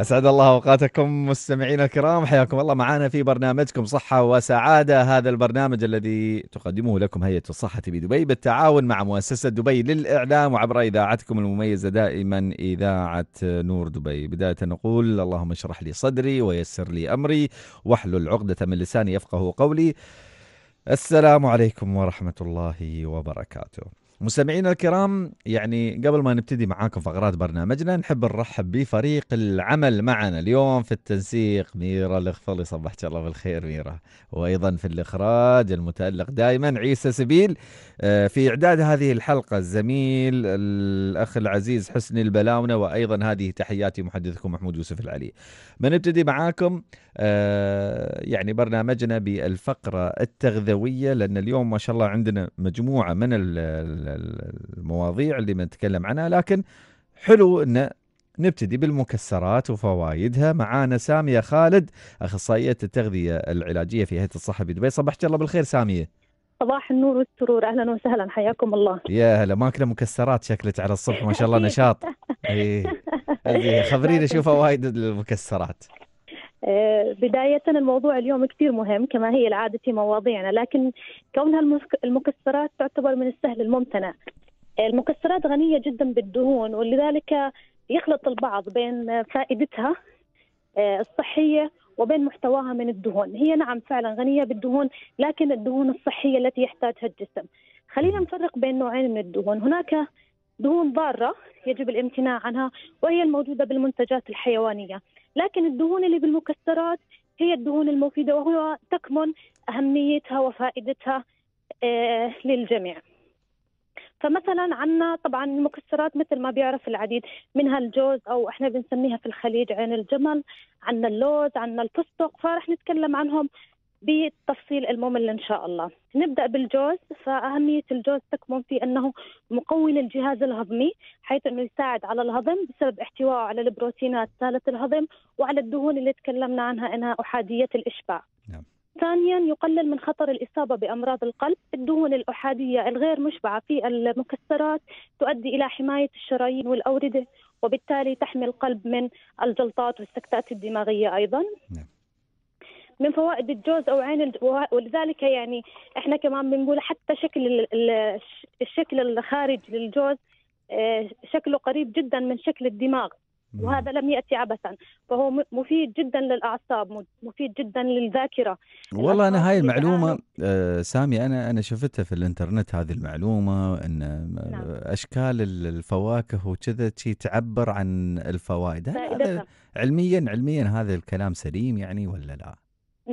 اسعد الله اوقاتكم مستمعينا الكرام حياكم الله معنا في برنامجكم صحه وسعاده هذا البرنامج الذي تقدمه لكم هيئه الصحه بدبي بالتعاون مع مؤسسه دبي للاعلام وعبر اذاعتكم المميزه دائما اذاعه نور دبي بدايه نقول اللهم اشرح لي صدري ويسر لي امري واحلل عقده من لساني يفقه قولي السلام عليكم ورحمه الله وبركاته مستمعينا الكرام يعني قبل ما نبتدي معاكم فقرات برنامجنا نحب نرحب بفريق العمل معنا اليوم في التنسيق ميرا الاخفلي صبحت الله بالخير ميرا وايضا في الاخراج المتالق دائما عيسى سبيل آه، في اعداد هذه الحلقه الزميل الاخ العزيز حسني البلاونه وايضا هذه تحياتي محدثكم محمود يوسف العلي بنبتدي معاكم آه، يعني برنامجنا بالفقره التغذويه لان اليوم ما شاء الله عندنا مجموعه من ال المواضيع اللي بنتكلم عنها لكن حلو ان نبتدي بالمكسرات وفوائدها معانا سامية خالد أخصائية التغذية العلاجية في هيئة الصحة بدبي صبحك الله بالخير سامية صباح النور والسرور اهلا وسهلا حياكم الله يا هلا ماكله مكسرات شكلت على الصبح ما شاء الله نشاط إيه. ايه خبريني شو فوائد المكسرات آه، بداية الموضوع اليوم كثير مهم كما هي العادة في مواضيعنا لكن كونها المكسرات تعتبر من السهل الممتنع المكسرات غنية جدا بالدهون ولذلك يخلط البعض بين فائدتها آه، الصحية وبين محتواها من الدهون هي نعم فعلا غنية بالدهون لكن الدهون الصحية التي يحتاجها الجسم خلينا نفرق بين نوعين من الدهون هناك دهون ضارة يجب الامتناع عنها وهي الموجودة بالمنتجات الحيوانية لكن الدهون اللي بالمكسرات هي الدهون المفيدة وهو تكمن أهميتها وفائدتها آه، للجميع فمثلا عندنا طبعا المكسرات مثل ما بيعرف العديد منها الجوز او احنا بنسميها في الخليج عين الجمل عندنا اللوز عندنا الفستق فرح نتكلم عنهم بالتفصيل الممل إن شاء الله نبدأ بالجوز فأهمية الجوز تكمن في أنه مقوي للجهاز الهضمي حيث أنه يساعد على الهضم بسبب احتوائه على البروتينات سالة الهضم وعلى الدهون اللي تكلمنا عنها أنها أحادية الإشباع نعم. ثانيا يقلل من خطر الإصابة بأمراض القلب الدهون الأحادية الغير مشبعة في المكسرات تؤدي إلى حماية الشرايين والأوردة وبالتالي تحمي القلب من الجلطات والسكتات الدماغية أيضا نعم. من فوائد الجوز او عين ولذلك يعني احنا كمان بنقول حتى شكل الشكل الخارج للجوز آه، شكله قريب جدا من شكل الدماغ وهذا لم ياتي عبثا فهو مفيد جدا للاعصاب مفيد جدا للذاكره والله انا هاي المعلومه آه، سامي انا انا شفتها في الانترنت هذه المعلومه ان نعم. اشكال الفواكه وكذا تعبر عن الفوائد علميا علميا هذا الكلام سليم يعني ولا لا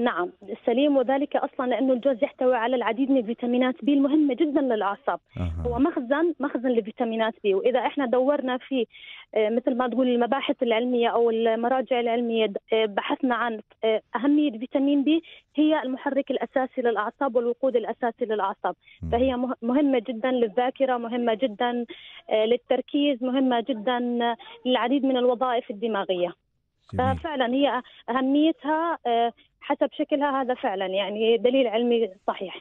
نعم سليم وذلك اصلا لانه الجوز يحتوي على العديد من الفيتامينات بي المهمه جدا للاعصاب أه. هو مخزن مخزن لفيتامينات بي واذا احنا دورنا في آه، مثل ما تقول المباحث العلميه او المراجع العلميه آه، بحثنا عن آه، اهميه فيتامين بي هي المحرك الاساسي للاعصاب والوقود الاساسي للاعصاب فهي مهمه جدا للذاكره مهمه جدا للتركيز مهمه جدا للعديد من الوظائف الدماغيه جميل. ففعلا هي اهميتها حسب شكلها هذا فعلا يعني دليل علمي صحيح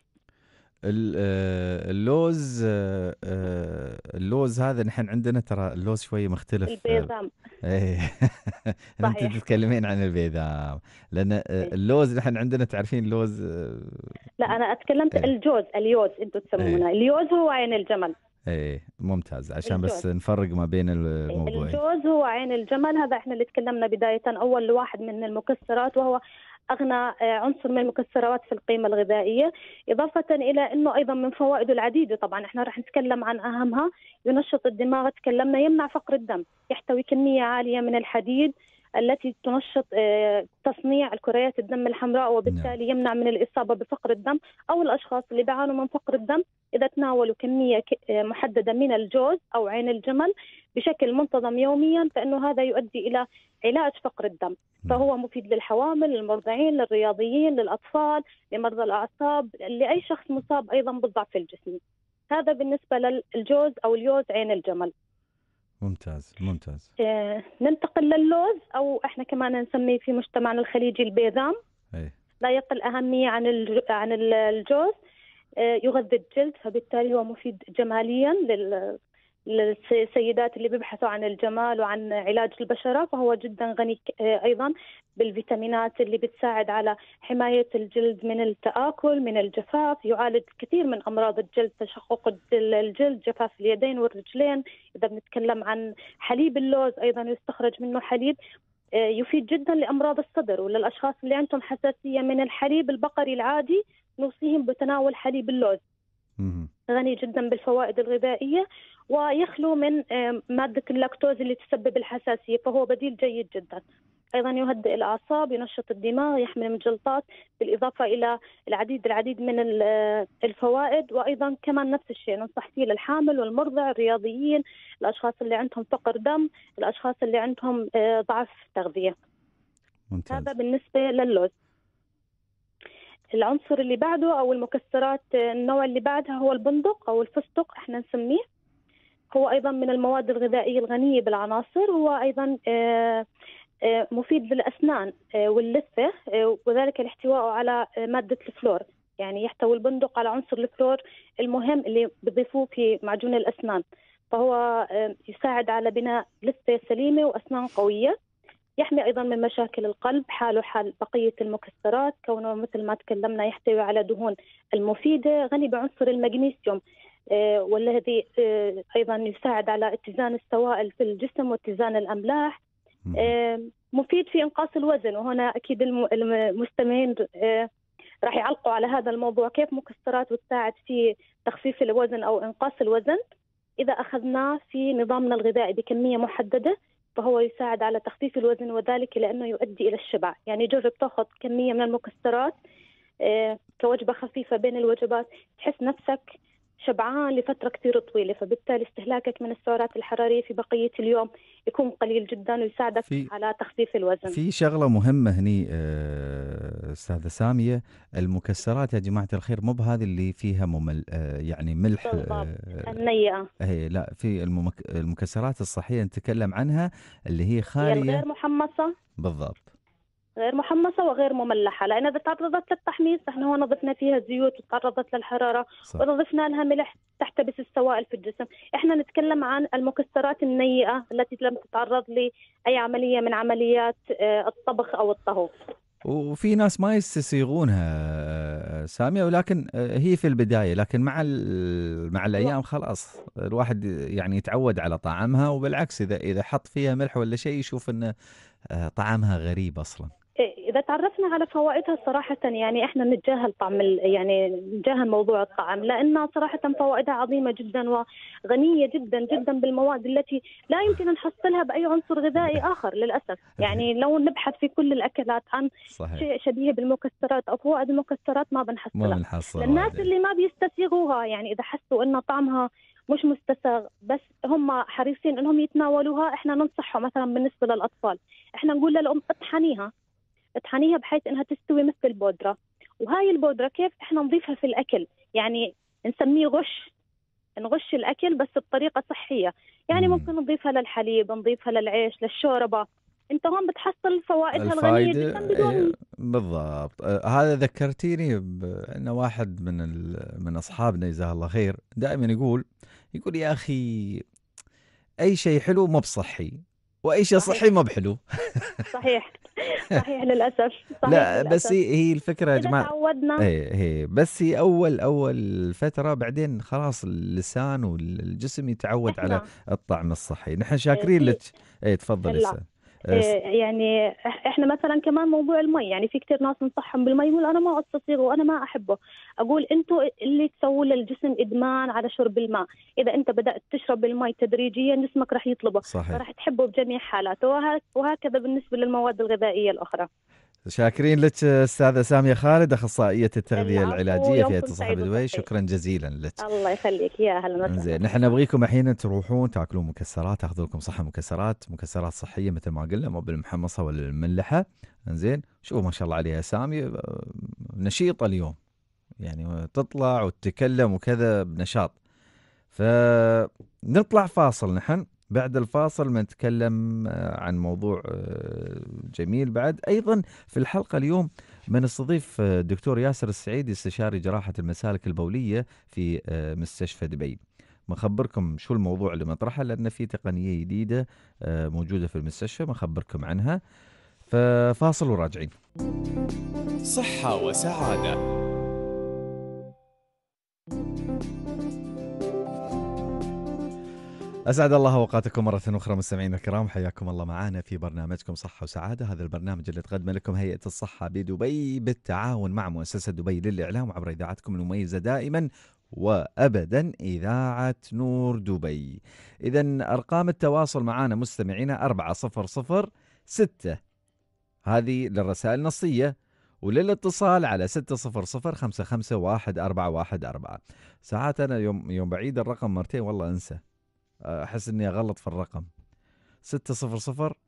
آه، اللوز آه، آه، اللوز هذا نحن عندنا ترى اللوز شوي مختلف البيضام ايه انت تتكلمين عن البيضام لان إيه. اللوز نحن عندنا تعرفين اللوز لا انا اتكلمت ايه. الجوز اليوز انتم تسمونه ايه. اليوز هو عين الجمل ايه ممتاز عشان الجوز. بس نفرق ما بين إيه، الموضوعين الجوز هو عين الجمل هذا احنا اللي تكلمنا بدايه اول واحد من المكسرات وهو اغنى آه، عنصر من المكسرات في القيمه الغذائيه اضافه الى انه ايضا من فوائده العديده طبعا احنا راح نتكلم عن اهمها ينشط الدماغ تكلمنا يمنع فقر الدم يحتوي كميه عاليه من الحديد التي تنشط آه، تصنيع الكريات الدم الحمراء وبالتالي نعم. يمنع من الإصابة بفقر الدم أو الأشخاص اللي بيعانوا من فقر الدم إذا تناولوا كمية آه، محددة من الجوز أو عين الجمل بشكل منتظم يوميا فإنه هذا يؤدي إلى علاج فقر الدم نعم. فهو مفيد للحوامل للمرضعين للرياضيين للأطفال لمرضى الأعصاب لأي شخص مصاب أيضا بالضعف الجسمي هذا بالنسبة للجوز أو اليوز عين الجمل ممتاز ممتاز آه، ننتقل للوز او احنا كمان نسميه في مجتمعنا الخليجي البيذام لا يقل اهميه عن عن الجوز آه، يغذي الجلد فبالتالي هو مفيد جماليا لل للسيدات اللي بيبحثوا عن الجمال وعن علاج البشره فهو جدا غني آه، ايضا بالفيتامينات اللي بتساعد على حماية الجلد من التآكل من الجفاف يعالج كثير من أمراض الجلد تشقق الجلد جفاف اليدين والرجلين إذا بنتكلم عن حليب اللوز أيضا يستخرج منه حليب آه، يفيد جدا لامراض الصدر وللاشخاص اللي عندهم حساسيه من الحليب البقري العادي نوصيهم بتناول حليب اللوز غني جدا بالفوائد الغذائيه ويخلو من آه، ماده اللاكتوز اللي تسبب الحساسيه فهو بديل جيد جدا ايضا يهدئ الاعصاب ينشط الدماغ يحمي من الجلطات بالاضافه الى العديد العديد من الفوائد وايضا كمان نفس الشيء ننصح فيه للحامل والمرضع الرياضيين الاشخاص اللي عندهم فقر دم الاشخاص اللي عندهم آه، ضعف تغذيه ممتاز. هذا بالنسبه للوز العنصر اللي بعده او المكسرات آه، النوع اللي بعدها هو البندق او الفستق احنا نسميه هو ايضا من المواد الغذائيه الغنيه بالعناصر هو ايضا آه، آه، مفيد للأسنان آه، واللثة آه، وذلك الاحتواء على مادة الفلور يعني يحتوي البندق على عنصر الفلور المهم اللي بضيفوه في معجون الأسنان فهو يساعد على بناء لثة سليمة وأسنان قوية يحمي أيضا من مشاكل القلب حاله حال بقية المكسرات كونه مثل ما تكلمنا يحتوي على دهون المفيدة غني بعنصر المغنيسيوم والذي أيضا يساعد على اتزان السوائل في الجسم واتزان الأملاح مفيد في انقاص الوزن وهنا اكيد المستمعين آه، راح يعلقوا على هذا الموضوع كيف مكسرات بتساعد في تخفيف الوزن او انقاص الوزن اذا اخذناه في نظامنا الغذائي بكميه محدده فهو يساعد على تخفيف الوزن وذلك لانه يؤدي الى الشبع يعني جرب تاخذ كميه من المكسرات آه، كوجبه خفيفه بين الوجبات تحس نفسك شبعان لفتره كثير طويله فبالتالي استهلاكك من السعرات الحراريه في بقيه اليوم يكون قليل جدا ويساعدك في على تخفيف الوزن في شغله مهمه هني آه، استاذه ساميه المكسرات يا جماعه الخير مو بهذه اللي فيها ممل آه، يعني ملح آه، النيئه اي لا في المك... المكسرات الصحيه نتكلم عنها اللي هي خاليه غير محمصه بالضبط غير محمصه وغير مملحه لان اذا تعرضت للتحميص احنا هون ضفنا فيها زيوت وتعرضت للحراره صح. واذا ضفنا لها ملح تحتبس السوائل في الجسم احنا نتكلم عن المكسرات النيئه التي لم تتعرض لاي عمليه من عمليات آه، الطبخ او الطهو وفي ناس ما يستسيغونها آه، ساميه ولكن آه، هي في البدايه لكن مع مع الايام خلاص الواحد يعني يتعود على طعمها وبالعكس اذا اذا حط فيها ملح ولا شيء يشوف انه طعمها غريب اصلا إيه، اذا تعرفنا على فوائدها صراحه يعني احنا نتجاهل طعم يعني نتجاهل موضوع الطعم لان صراحه فوائدها عظيمه جدا وغنيه جدا جدا بالمواد التي لا يمكن نحصلها باي عنصر غذائي اخر للاسف يعني لو نبحث في كل الاكلات عن صحيح. شيء شبيه بالمكسرات او فوائد المكسرات ما بنحصلها ما بنحصلها الناس اللي ما بيستسيغوها يعني اذا حسوا ان طعمها مش مستساغ بس هم حريصين انهم يتناولوها احنا ننصحهم مثلا بالنسبه للاطفال احنا نقول للام اطحنيها تطحنيها بحيث انها تستوي مثل البودره وهاي البودره كيف احنا نضيفها في الاكل يعني نسميه غش نغش الاكل بس بطريقه صحيه يعني ممكن نضيفها للحليب نضيفها للعيش للشوربه انت هون بتحصل فوائدها الغنيه جدا إيه، بالضبط آه، هذا ذكرتيني بان واحد من من اصحابنا جزاه الله خير دائما يقول يقول يا اخي اي شيء حلو مو بصحي واي شيء صحي ما بحلو صحيح صحيح للاسف صحيح لا للأسف. بس هي الفكره يا جماعه تعودنا اي إيه. بس هي اول اول فتره بعدين خلاص اللسان والجسم يتعود على نعم. الطعم الصحي نحن إيه، شاكرين إيه. لك اي تفضلي إيه، إيه، يعني احنا مثلا كمان موضوع المي يعني في كثير ناس نصحهم بالمي يقول انا ما استطيع وانا ما احبه اقول انتم اللي تسووا للجسم ادمان على شرب الماء اذا انت بدات تشرب المي تدريجيا جسمك راح يطلبه صحيح. راح تحبه بجميع حالاته وهكذا بالنسبه للمواد الغذائيه الاخرى شاكرين لك استاذه ساميه خالد اخصائيه التغذيه العلاجيه في اتصال دبي شكرا جزيلا لك الله يخليك يا اهلا وسهلا زين نحن نبغيكم الحين تروحون تاكلون مكسرات تاخذون لكم صحه مكسرات مكسرات صحيه مثل ما قلنا مو بالمحمصه ولا الملحه زين شوفوا ما شاء الله عليها ساميه نشيطه اليوم يعني تطلع وتتكلم وكذا بنشاط فنطلع فاصل نحن بعد الفاصل بنتكلم آه، عن موضوع آه، جميل بعد ايضا في الحلقه اليوم بنستضيف الدكتور آه، ياسر السعيدي استشاري جراحه المسالك البوليه في مستشفى دبي. مخبركم شو الموضوع اللي مطرحه لان في تقنيه جديده موجوده في المستشفى مخبركم عنها. ففاصل وراجعين. صحه وسعاده. اسعد الله اوقاتكم مره اخرى مستمعينا الكرام حياكم الله معنا في برنامجكم صحه وسعاده هذا البرنامج اللي تقدمه لكم هيئه الصحه بدبي بالتعاون مع مؤسسه دبي للاعلام عبر اذاعتكم المميزه دائما وابدا اذاعه نور دبي. اذا ارقام التواصل معنا مستمعينا 400 6 هذه للرسائل النصيه وللاتصال على 600551414 ساعات انا يوم يوم بعيد الرقم مرتين والله انسى احس اني اغلط في الرقم 600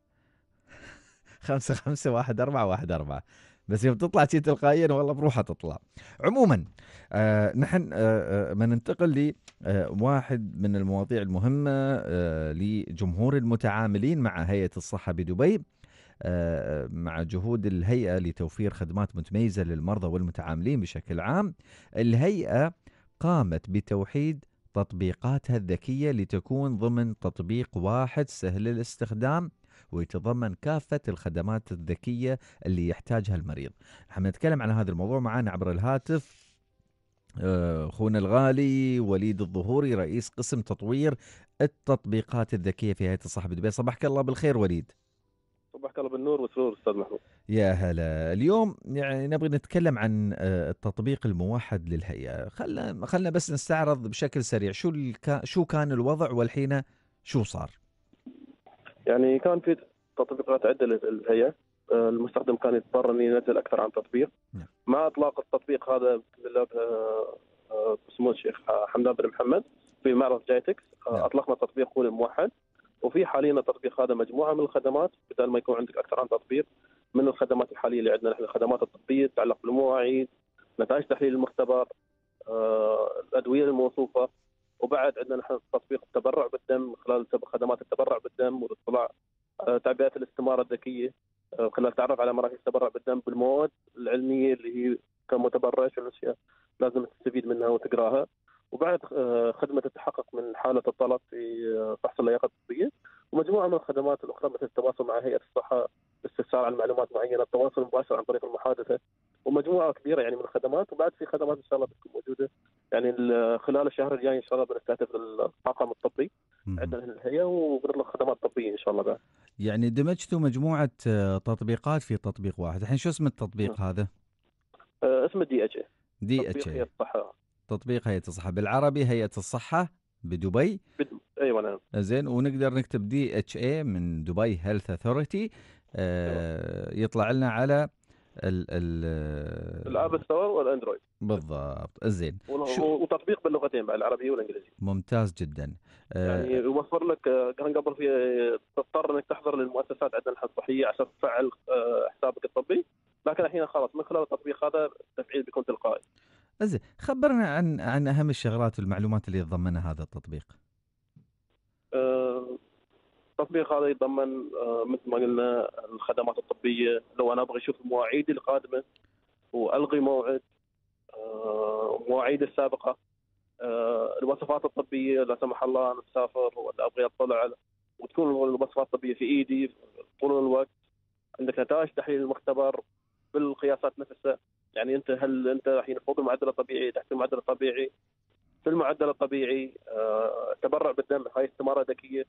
خمسة خمسة واحد أربعة واحد أربعة بس يوم تطلع شيء تلقائيا والله بروحها تطلع عموما آه نحن آه بننتقل لواحد آه, آه، من المواضيع المهمة آه لجمهور المتعاملين مع هيئة الصحة بدبي آه،, آه مع جهود الهيئة لتوفير خدمات متميزة للمرضى والمتعاملين بشكل عام الهيئة قامت بتوحيد تطبيقاتها الذكية لتكون ضمن تطبيق واحد سهل الاستخدام ويتضمن كافة الخدمات الذكية اللي يحتاجها المريض نحن نتكلم عن هذا الموضوع معنا عبر الهاتف آه، اخونا الغالي وليد الظهوري رئيس قسم تطوير التطبيقات الذكيه في هيئه الصحه بدبي صباحك الله بالخير وليد صبحك الله بالنور والسرور استاذ محمود يا هلا اليوم يعني نبغى نتكلم عن آه، التطبيق الموحد للهيئه خلنا خلنا بس نستعرض بشكل سريع شو شو كان الوضع والحين شو صار يعني كان في تطبيقات عده للهيئه آه، المستخدم كان يضطر انه ينزل اكثر عن تطبيق نعم. مع اطلاق التطبيق هذا باذن الله آه، بسمو الشيخ حمدان بن محمد في معرض جايتكس نعم. اطلقنا تطبيق قول الموحد وفي حاليا تطبيق هذا مجموعه من الخدمات بدل ما يكون عندك اكثر عن تطبيق من الخدمات الحاليه اللي عندنا نحن الخدمات الطبيه تتعلق بالمواعيد نتائج تحليل المختبر آه، الادويه الموصوفه وبعد عندنا نحن تطبيق التبرع بالدم من خلال خدمات التبرع بالدم والاطلاع آه، تعبئه الاستماره الذكيه آه، خلال التعرف على مراكز التبرع بالدم بالمواد العلميه اللي هي كمتبرع شو الاشياء لازم تستفيد منها وتقراها وبعد آه، خدمه التحقق من حاله الطلب في آه، فحص اللياقه الطبيه ومجموعه من الخدمات الاخرى مثل التواصل مع هيئه الصحه الاستفسار عن معلومات معينه، التواصل المباشر عن طريق المحادثه ومجموعه كبيره يعني من الخدمات وبعد في خدمات ان شاء الله بتكون موجوده يعني خلال الشهر الجاي ان شاء الله بنستهدف الطاقم الطبي عندنا الهيئه وبنطلق خدمات طبيه ان شاء الله بعد. يعني دمجتوا مجموعه آه، تطبيقات في تطبيق واحد، الحين شو اسم التطبيق م. نعم. هذا؟ اسمه دي اتش دي اتش الصحه تطبيق هيئه الصحه بالعربي هيئه الصحه بدبي ايوه نعم زين ونقدر نكتب دي اتش اي من دبي هيلث اثوريتي آه، يطلع لنا على ال ال الاب ستور والاندرويد بالضبط زين وتطبيق باللغتين بقى العربيه والانجليزيه ممتاز جدا آه، يعني يوفر لك كان قبل في تضطر انك تحضر للمؤسسات عندنا الصحيه عشان تفعل آه، حسابك الطبي لكن الحين خلاص من خلال التطبيق هذا التفعيل بيكون تلقائي زين خبرنا عن عن اهم الشغلات والمعلومات اللي يتضمنها هذا التطبيق. أه، التطبيق هذا يتضمن أه، مثل ما قلنا الخدمات الطبيه، لو انا ابغى اشوف مواعيدي القادمه والغي موعد أه، مواعيدي السابقه الوصفات الطبيه لا سمح الله انا مسافر ولا ابغى اطلع وتكون الوصفات الطبيه في ايدي طول الوقت عندك نتائج تحليل المختبر بالقياسات نفسها يعني انت هل انت الحين فوق المعدل الطبيعي تحت المعدل الطبيعي في المعدل الطبيعي آه، تبرع بالدم هاي استماره ذكيه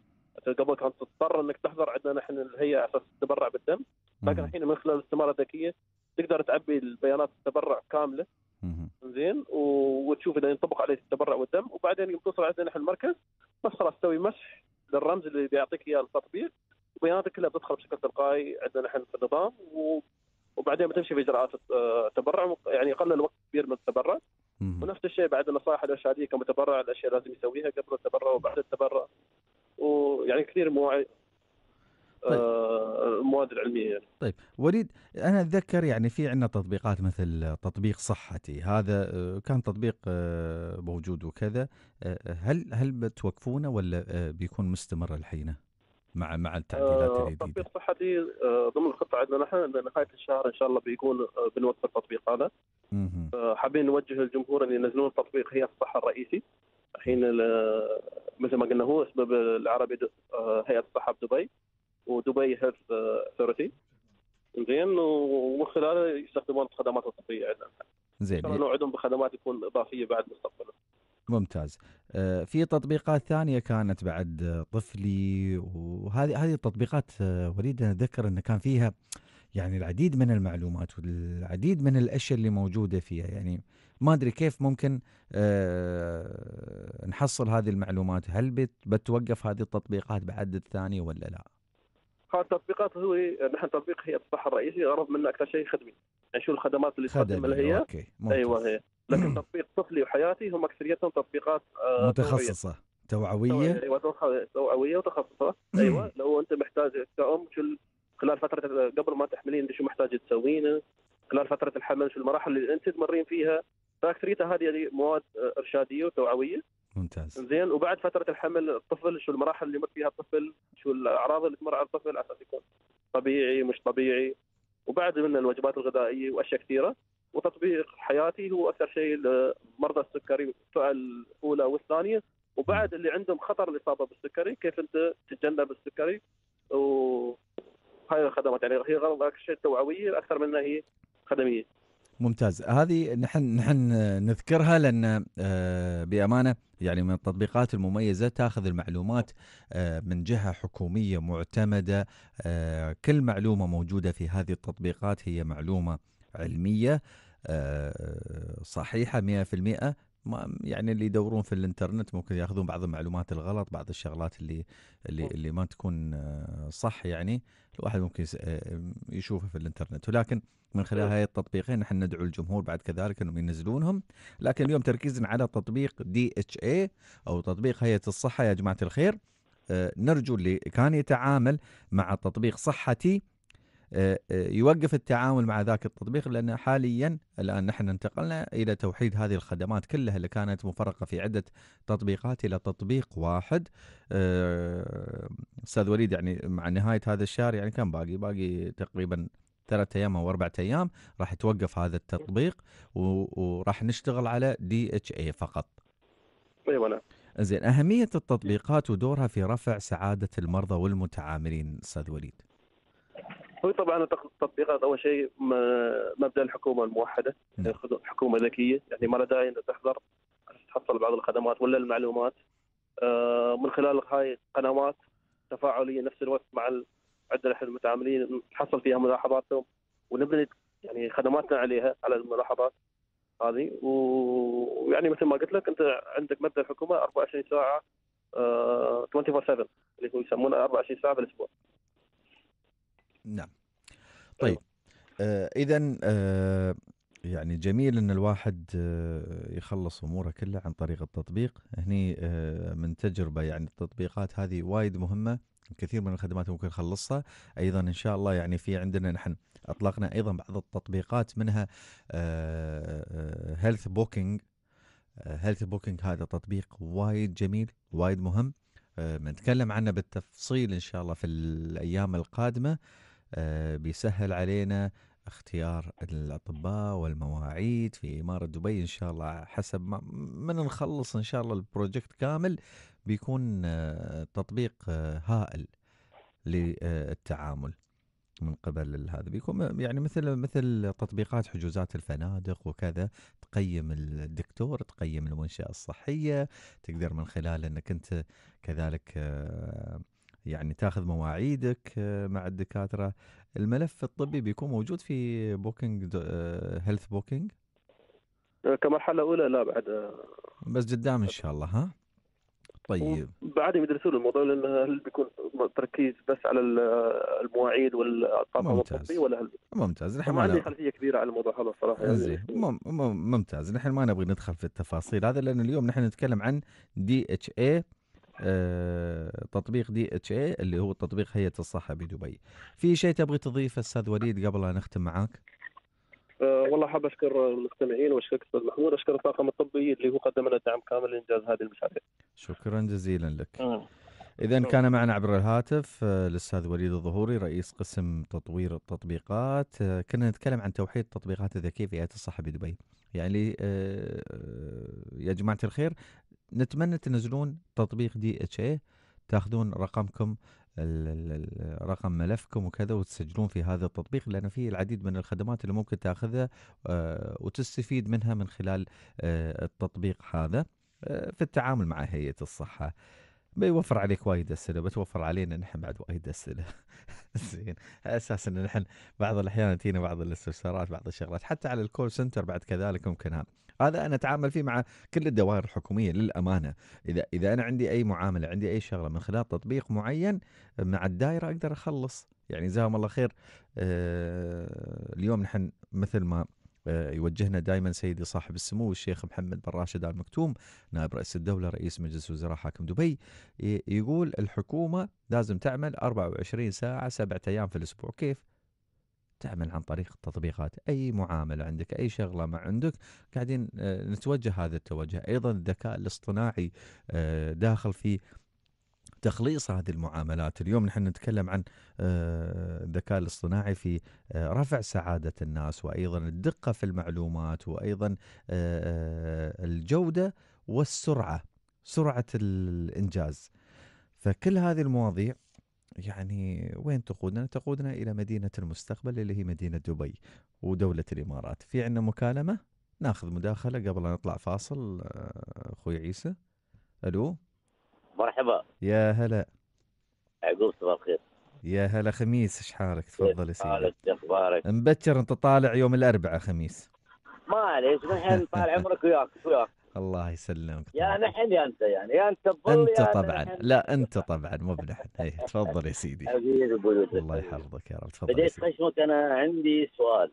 قبل كانت تضطر انك تحضر عندنا نحن الهيئه اساس تبرع بالدم لكن الحين من خلال الاستماره الذكيه تقدر تعبي البيانات التبرع كامله زين وتشوف اذا ينطبق عليه التبرع والدم وبعدين يوم توصل عندنا نحن المركز بس خلاص تسوي مسح للرمز اللي بيعطيك اياه التطبيق وبياناتك كلها بتدخل بشكل تلقائي عندنا نحن في النظام وبعدين بتمشي في اجراءات التبرع آه، يعني يقلل وقت كبير من التبرع ونفس الشيء بعد النصائح الارشاديه كمتبرع الاشياء لازم يسويها قبل التبرع وبعد التبرع ويعني كثير مواعيد آه، طيب. المواد العلميه يعني. طيب وليد انا اتذكر يعني في عندنا تطبيقات مثل تطبيق صحتي هذا آه، كان تطبيق موجود وكذا هل هل بتوقفونه ولا بيكون مستمر الحينه؟ مع مع التعديلات اللي آه، الجديده؟ التطبيق الصحفي آه، ضمن الخطه عندنا نحن لنهايه الشهر ان شاء الله بيكون آه، بنوقف التطبيق هذا. حابين نوجه الجمهور ان ينزلون التطبيق هي الصحه الرئيسي. الحين مثل ما قلنا هو اسمه بالعربي هيئه الصحه بدبي ودبي هيلث اثورتي. زين ومن خلاله يستخدمون الخدمات الطبيه عندنا. زين. نوعدهم بخدمات تكون اضافيه بعد مستقبلا. ممتاز آه، في تطبيقات ثانية كانت بعد طفلي وهذه هذه التطبيقات آه، وليد أنا أتذكر أن كان فيها يعني العديد من المعلومات والعديد من الأشياء اللي موجودة فيها يعني ما أدري كيف ممكن آه، نحصل هذه المعلومات هل بتوقف هذه التطبيقات بعد الثانية ولا لا؟ هذه التطبيقات هو نحن تطبيق هي الصفحة الرئيسي غرض منه أكثر شيء خدمي يعني شو الخدمات اللي تقدمها هي أوكي. ممتاز. أيوة هي لكن تطبيق طفلي وحياتي هم اكثريتهم تطبيقات آه، متخصصه توعويه أيوة، توعويه وتخصصه ايوه لو انت محتاج كأم شو خلال فتره قبل ما تحملين انت شو محتاج تسوينه خلال فتره الحمل شو المراحل اللي انت تمرين فيها فاكثريتها هذه يعني مواد آه، ارشاديه وتوعويه ممتاز زين وبعد فتره الحمل الطفل شو المراحل اللي يمر فيها الطفل شو الاعراض اللي تمر على الطفل على اساس يكون طبيعي مش طبيعي وبعد منها الوجبات الغذائيه واشياء كثيره وتطبيق حياتي هو اكثر شيء لمرضى السكري الفئه الاولى والثانيه وبعد اللي عندهم خطر الاصابه بالسكري كيف انت تتجنب السكري و هاي الخدمات يعني هي غرض اكثر شيء توعويه اكثر منها هي خدميه. ممتاز هذه نحن نحن نذكرها لان آه، بامانه يعني من التطبيقات المميزه تاخذ المعلومات آه، من جهه حكوميه معتمده آه، كل معلومه موجوده في هذه التطبيقات هي معلومه علمية آه، صحيحة 100% ما يعني اللي يدورون في الانترنت ممكن ياخذون بعض المعلومات الغلط بعض الشغلات اللي اللي اللي ما تكون آه، صح يعني الواحد ممكن آه، يشوفها في الانترنت ولكن من خلال هاي التطبيقين نحن ندعو الجمهور بعد كذلك انهم ينزلونهم لكن اليوم تركيزنا على تطبيق دي اتش اي او تطبيق هيئه الصحه يا جماعه الخير نرجو اللي كان يتعامل مع تطبيق صحتي يوقف التعامل مع ذاك التطبيق لأن حاليا الآن نحن انتقلنا إلى توحيد هذه الخدمات كلها اللي كانت مفرقة في عدة تطبيقات إلى تطبيق واحد أستاذ وليد يعني مع نهاية هذا الشهر يعني كم باقي باقي تقريبا ثلاثة أيام أو أربعة أيام راح يتوقف هذا التطبيق وراح نشتغل على دي اتش اي فقط ايوه نعم زين أهمية التطبيقات ودورها في رفع سعادة المرضى والمتعاملين أستاذ وليد هو طبعا التطبيقات اول شيء مبدا الحكومه الموحده نعم. يعني حكومه ذكيه يعني ما لها داعي انك تحضر تحصل بعض الخدمات ولا المعلومات آه، من خلال هاي قنوات تفاعليه نفس الوقت مع عندنا احنا المتعاملين نحصل فيها ملاحظاتهم ونبني يعني خدماتنا عليها على الملاحظات هذه ويعني مثل ما قلت لك انت عندك مبدا الحكومه 24 ساعه 24 آه، 7 اللي هو يسمونه 24 ساعه في الاسبوع نعم طيب أيوة. آه اذا آه يعني جميل ان الواحد آه، يخلص اموره كلها عن طريق التطبيق هني آه، من تجربه يعني التطبيقات هذه وايد مهمه كثير من الخدمات ممكن نخلصها ايضا ان شاء الله يعني في عندنا نحن اطلقنا ايضا بعض التطبيقات منها هيلث بوكينج هيلث بوكينج هذا تطبيق وايد جميل وايد مهم بنتكلم آه، عنه بالتفصيل ان شاء الله في الايام القادمه آه، بيسهل علينا اختيار الاطباء والمواعيد في اماره دبي ان شاء الله حسب ما من نخلص ان شاء الله البروجكت كامل بيكون آه، تطبيق آه، هائل للتعامل من قبل هذا بيكون يعني مثل مثل تطبيقات حجوزات الفنادق وكذا تقيم الدكتور تقيم المنشاه الصحيه تقدر من خلال انك انت كذلك يعني تاخذ مواعيدك آه، مع الدكاتره الملف الطبي بيكون موجود في بوكينج هيلث بوكينج كمرحله اولى لا بعد آه، بس قدام ان شاء الله ها طيب بعد يدرسون الموضوع لان هل بيكون تركيز بس على آه، المواعيد والطاقم الطبي ولا هل ممتاز نحن ما عندي خلفيه كبيره على الموضوع هذا الصراحه يعني ممتاز نحن ما نبغي ندخل في التفاصيل هذا لان اليوم نحن نتكلم عن دي اتش اي آه، تطبيق دي اتش اي اللي هو تطبيق هيئه الصحه بدبي. في شيء تبغي تضيفه استاذ وليد قبل لا نختم معاك؟ أه والله حاب اشكر المستمعين واشكرك استاذ محمود اشكر الطاقم الطبي اللي هو قدم لنا دعم كامل لانجاز هذه المشاريع. شكرا جزيلا لك. أه. إذا كان معنا عبر الهاتف آه، الأستاذ وليد الظهوري رئيس قسم تطوير التطبيقات آه، كنا نتكلم عن توحيد التطبيقات الذكية في هيئة الصحة بدبي يعني يا جماعة الخير نتمنى تنزلون تطبيق دي اتش اي تاخذون رقمكم رقم ملفكم وكذا وتسجلون في هذا التطبيق لان فيه العديد من الخدمات اللي ممكن تاخذها آه، وتستفيد منها من خلال آه، التطبيق هذا آه، في التعامل مع هيئه الصحه بيوفر عليك وايد اسئله بتوفر علينا نحن بعد وايد اسئله زين اساسا نحن بعض الاحيان تجينا بعض الاستفسارات بعض الشغلات حتى على الكول سنتر بعد كذلك ممكن هذا هذا انا اتعامل فيه مع كل الدوائر الحكوميه للامانه اذا اذا انا عندي اي معامله عندي اي شغله من خلال تطبيق معين مع الدائره اقدر اخلص يعني جزاهم الله خير آه اليوم نحن مثل ما آه، يوجهنا دائما سيدي صاحب السمو الشيخ محمد بن راشد ال مكتوم نائب رئيس الدوله رئيس مجلس وزراء حاكم دبي يقول الحكومه لازم تعمل 24 ساعه سبعة ايام في الاسبوع كيف تعمل عن طريق التطبيقات أي معاملة عندك أي شغلة ما عندك قاعدين آه، نتوجه هذا التوجه أيضا الذكاء الاصطناعي آه، داخل في تخليص هذه المعاملات اليوم نحن نتكلم عن آه، الذكاء الاصطناعي في رفع سعادة الناس وأيضا الدقة في المعلومات وأيضا الجودة والسرعة سرعة الإنجاز فكل هذه المواضيع يعني وين تقودنا؟ تقودنا إلى مدينة المستقبل اللي هي مدينة دبي ودولة الإمارات في عندنا مكالمة ناخذ مداخلة قبل أن نطلع فاصل آه، أخوي عيسى ألو مرحبا يا هلا عقوب صباح الخير يا هلا خميس ايش حالك تفضل يا سيدي حالك اخبارك مبكر انت طالع يوم الاربعاء خميس ما عليك الحين طال عمرك وياك وياك الله يسلمك يا نحن يا انت يعني يا انت الظل انت طبعا نحن. لا انت طبعا مو بنحن اي تفضل يا سيدي حبيبي الله يحفظك يا رب تفضل بديت خشمك انا عندي سؤال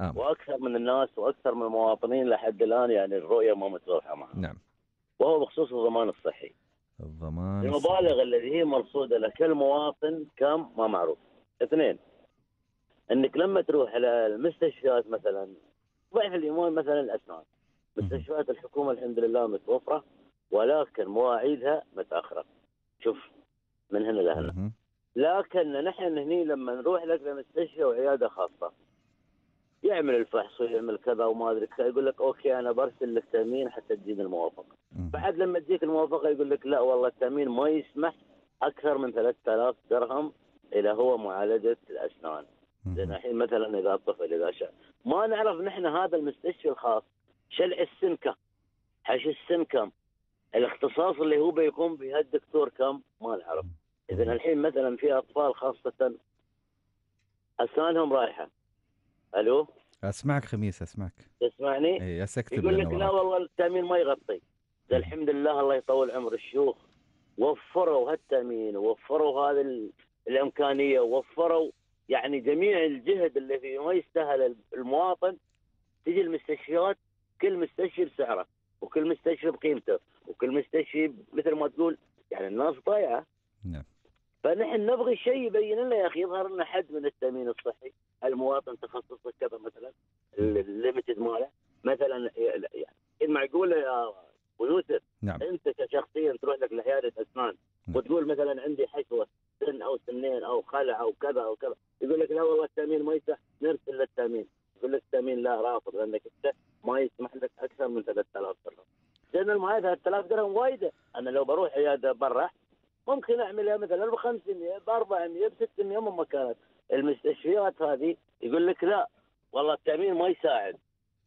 آمن. واكثر من الناس واكثر من المواطنين لحد الان يعني الرؤيه ما متروحه معها نعم وهو بخصوص الضمان الصحي الضمان المبالغ الذي هي مرصوده لكل مواطن كم ما معروف اثنين انك لما تروح على المستشفيات مثلا ضعف الايمان مثلا الاسنان مستشفيات الحكومه الحمد لله متوفره ولكن مواعيدها متاخره شوف من هنا لهنا لكن نحن هني لما نروح لك لمستشفى وعياده خاصه يعمل الفحص ويعمل كذا وما ادري كذا يقول لك اوكي انا برسل لك تامين حتى تجيني الموافقه بعد لما تجيك الموافقه يقول لك لا والله التامين ما يسمح اكثر من 3000 درهم الى هو معالجه الاسنان لان الحين مثلا اذا الطفل اذا شاء ما نعرف نحن هذا المستشفى الخاص شلع السمكه حش السمكه الاختصاص اللي هو بيقوم به الدكتور كم ما نعرف اذا الحين مثلا في اطفال خاصه اسنانهم رايحه الو اسمعك خميس اسمعك تسمعني؟ اي اسكتب يقول لك لا والله التامين ما يغطي ده الحمد لله الله يطول عمر الشيوخ وفروا هالتامين ووفروا هذه الامكانيه ووفروا يعني جميع الجهد اللي فيه ما يستاهل المواطن تجي المستشفيات كل مستشفى بسعره وكل مستشفى بقيمته وكل مستشفى مثل ما تقول يعني الناس ضايعه نعم فنحن نبغي شيء يبين لنا يا اخي يظهر لنا حد من التامين الصحي المواطن تخصصه كذا مثلا الليمتد ماله مثلا يعني المعقوله يا ابو يوسف نعم. انت كشخصيا تروح لك لعياده اسنان نعم. وتقول مثلا عندي حشوه سن او سنين او خلع او كذا او كذا يقول لك لا والله التامين ما يصح نرسل للتامين يقول لك التامين لا رافض لانك انت ما يسمح لك اكثر من 3000 درهم لان المعايا 3000 درهم وايده انا لو بروح عياده برا ممكن اعملها مثلا ب 500 ب 400 ب 600 مهما كانت المستشفيات هذه يقول لك لا والله التامين ما يساعد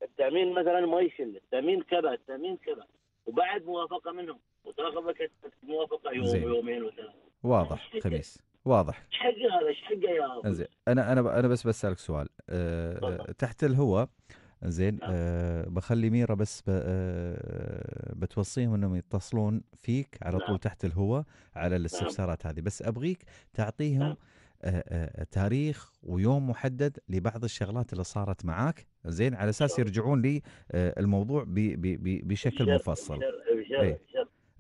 التامين مثلا ما يشل التامين كذا التامين كذا وبعد موافقه منهم وتاخذ لك موافقه يوم زي. يومين وثلاث واضح خميس واضح ايش حقي هذا ايش حق يا انا انا انا بس بسالك سؤال أه تحت الهواء زين آه. آه بخلي ميرا بس ب... آه بتوصيهم انهم يتصلون فيك على طول نعم. تحت الهواء على نعم. الاستفسارات هذه بس ابغيك تعطيهم نعم. آه،, آه تاريخ ويوم محدد لبعض الشغلات اللي صارت معاك زين على اساس يرجعون لي آه، الموضوع بي بي بشكل مفصل بشرط, ايه؟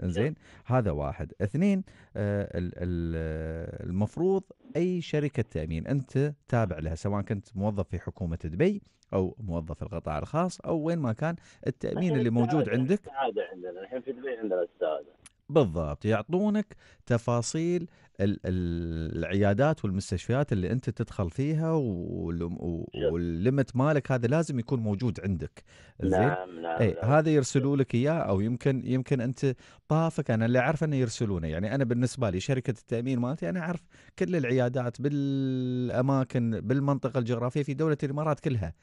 زين نعم. هذا واحد اثنين آه، آه، المفروض اي شركه تامين انت تابع لها سواء كنت موظف في حكومه دبي او موظف القطاع الخاص او وين ما كان التامين اللي موجود يعني عندك عندنا الحين في دبي عندنا السعاده بالضبط يعطونك تفاصيل العيادات والمستشفيات اللي انت تدخل فيها والليمت مالك هذا لازم يكون موجود عندك زين نعم نعم ايه نعم هذا يرسلوا لك اياه او يمكن يمكن انت طافك انا اللي اعرف انه يرسلونه يعني انا بالنسبه لي شركه التامين مالتي انا اعرف كل العيادات بالاماكن بالمنطقه الجغرافيه في دوله الامارات كلها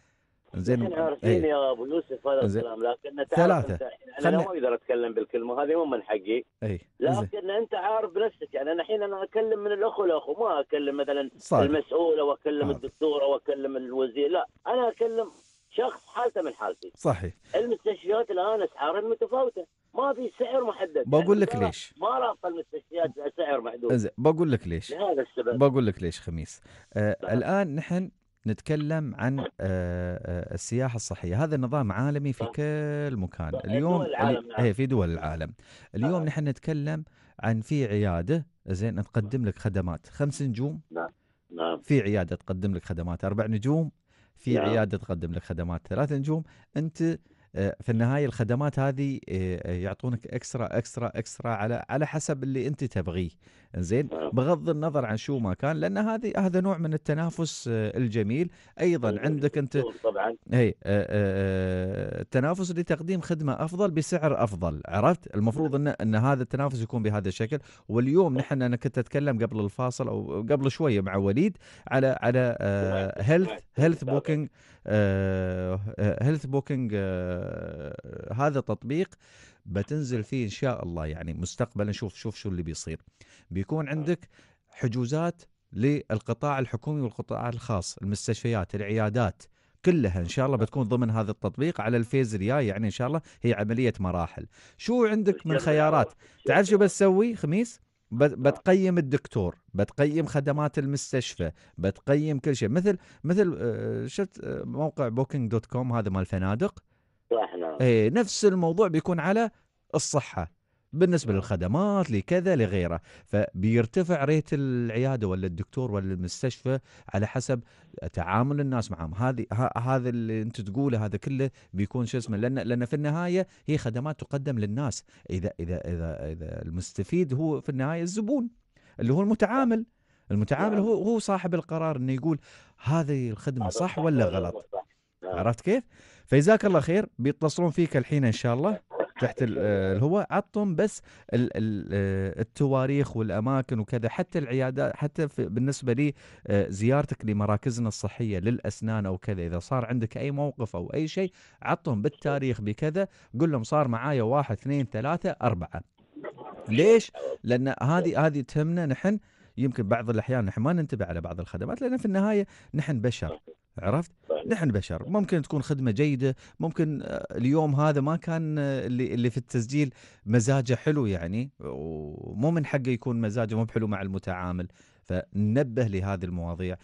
زين احنا إيه. عارفين يا ابو يوسف هذا الكلام لكن ثلاثة انت انا ما اقدر اتكلم بالكلمه هذه مو من حقي اي لكن انت عارف بنفسك يعني انا الحين انا اكلم من الاخو لاخو ما اكلم مثلا صار. المسؤول او اكلم آه. الدكتور او اكلم الوزير لا انا اكلم شخص حالته من حالتي صحيح المستشفيات الان اسعارها متفاوته ما في سعر محدد يعني بقول لك ليش ما رافع المستشفيات سعر محدود بقول لك ليش لهذا السبب بقول لك ليش خميس آه نعم. الان نحن نتكلم عن آه، آه، السياحه الصحيه، هذا النظام عالمي في كل مكان، اليوم دول نعم. إيه، في دول العالم، اليوم نعم. نحن نتكلم عن في عياده زين تقدم لك خدمات خمس نجوم نعم نعم في عياده تقدم لك خدمات اربع نجوم في نعم. عياده تقدم لك خدمات ثلاث نجوم انت آه، في النهايه الخدمات هذه يعطونك اكسترا اكسترا اكسترا على على حسب اللي انت تبغيه زين آه. بغض النظر عن شو ما كان لان هذه هذا نوع من التنافس آه، الجميل ايضا طيب، عندك انت طيب، طبعا اي التنافس آه، لتقديم خدمه افضل بسعر افضل عرفت المفروض نعم. ان ان هذا التنافس يكون بهذا الشكل واليوم طيب. نحن انا كنت اتكلم قبل الفاصل او قبل شويه مع وليد على على هيلث هيلث بوكينج هيلث بوكينج هذا تطبيق بتنزل فيه ان شاء الله يعني مستقبلا شوف شوف شو اللي بيصير بيكون آه. عندك حجوزات للقطاع الحكومي والقطاع الخاص المستشفيات العيادات كلها ان شاء الله بتكون ضمن هذا التطبيق على الفيز الجاي يعني ان شاء الله هي عمليه مراحل شو عندك من خيارات تعرف شو بتسوي خميس آه. بتقيم الدكتور بتقيم خدمات المستشفى بتقيم كل شيء مثل مثل آه، شفت موقع بوكينج دوت كوم هذا مال الفنادق صح نعم إيه نفس الموضوع بيكون على الصحة بالنسبة نعم. للخدمات لكذا لغيره فبيرتفع ريت العيادة ولا الدكتور ولا المستشفى على حسب تعامل الناس معهم هذه هذا اللي انت تقوله هذا كله بيكون شو اسمه لان لان في النهاية هي خدمات تقدم للناس اذا اذا اذا, إذا المستفيد هو في النهاية الزبون اللي هو المتعامل المتعامل نعم. هو هو صاحب القرار انه يقول هذه الخدمة صح ولا غلط نعم. عرفت كيف؟ فجزاك الله خير بيتصلون فيك الحين ان شاء الله تحت آه، الهواء عطهم بس آه، التواريخ والاماكن وكذا حتى العيادات حتى بالنسبه لي آه، زيارتك لمراكزنا الصحيه للاسنان او كذا اذا صار عندك اي موقف او اي شيء عطهم بالتاريخ بكذا قل لهم صار معايا واحد اثنين ثلاثه اربعه ليش؟ لان هذه هذه تهمنا نحن يمكن بعض الاحيان نحن ما ننتبه على بعض الخدمات لان في النهايه نحن بشر عرفت؟ طيب. نحن بشر ممكن تكون خدمه جيده ممكن آه، اليوم هذا ما كان آه، اللي اللي في التسجيل مزاجه حلو يعني ومو من حقه يكون مزاجه مو بحلو مع المتعامل فننبه لهذه المواضيع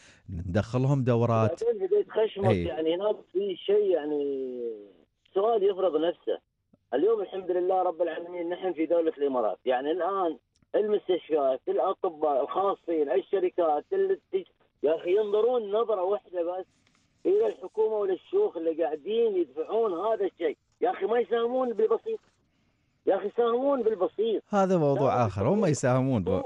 ندخلهم دورات بديت خشمك إيه. يعني هناك في شيء يعني سؤال يفرض نفسه اليوم الحمد لله رب العالمين نحن في دوله الامارات يعني الان المستشفيات الاطباء الخاصين الشركات يا اخي ينظرون نظره واحده بس الى الحكومه وللشيوخ اللي قاعدين يدفعون هذا الشيء يا اخي ما يساهمون بالبسيط يا اخي يساهمون بالبسيط هذا موضوع اخر هم يساهمون ب...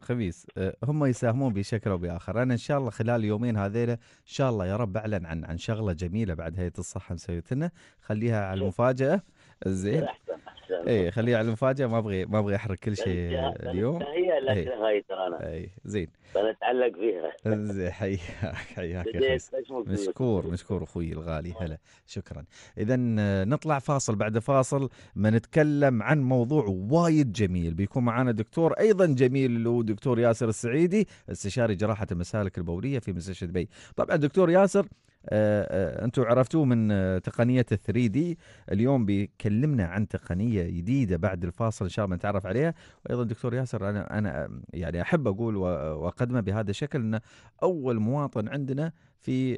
خبيث أه، هم يساهمون بشكل او باخر انا ان شاء الله خلال اليومين هذيلا ان شاء الله يا رب اعلن عن عن شغله جميله بعد هيئه الصحه مسويت لنا خليها على المفاجاه زين احسن احسن اي خليه على المفاجاه ما ابغي ما ابغي احرق كل شيء اليوم هي لكن هاي ترانا اي زين بنتعلق فيها زين حياك حياك يا مشكور مشكور اخوي الغالي هلا شكرا اذا آه، نطلع فاصل بعد فاصل بنتكلم عن موضوع وايد جميل بيكون معنا دكتور ايضا جميل اللي هو دكتور ياسر السعيدي استشاري جراحه المسالك البوليه في مستشفى دبي طبعا دكتور ياسر آه، آه، انتم عرفتوه من آه، تقنيه ال 3 دي اليوم بيكلمنا عن تقنيه جديده بعد الفاصل ان شاء الله نتعرف عليها وايضا دكتور ياسر انا انا يعني احب اقول واقدمه بهذا الشكل انه اول مواطن عندنا في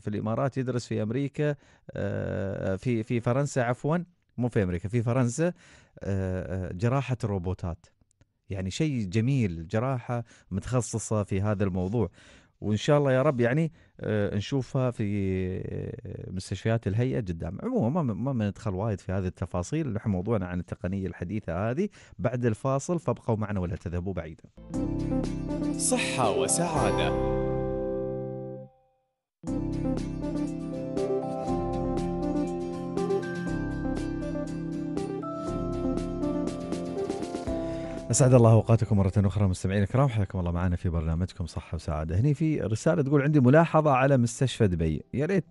في الامارات يدرس في امريكا في في فرنسا عفوا مو في امريكا في فرنسا جراحه الروبوتات يعني شيء جميل جراحه متخصصه في هذا الموضوع وان شاء الله يا رب يعني آه، نشوفها في آه، مستشفيات الهيئه قدام عموما ما بندخل وايد في هذه التفاصيل نحن موضوعنا عن التقنيه الحديثه هذه بعد الفاصل فابقوا معنا ولا تذهبوا بعيدا صحه وسعاده اسعد الله اوقاتكم مره اخرى مستمعينا الكرام حياكم الله معنا في برنامجكم صحه وسعاده هني في رساله تقول عندي ملاحظه على مستشفى دبي يا ريت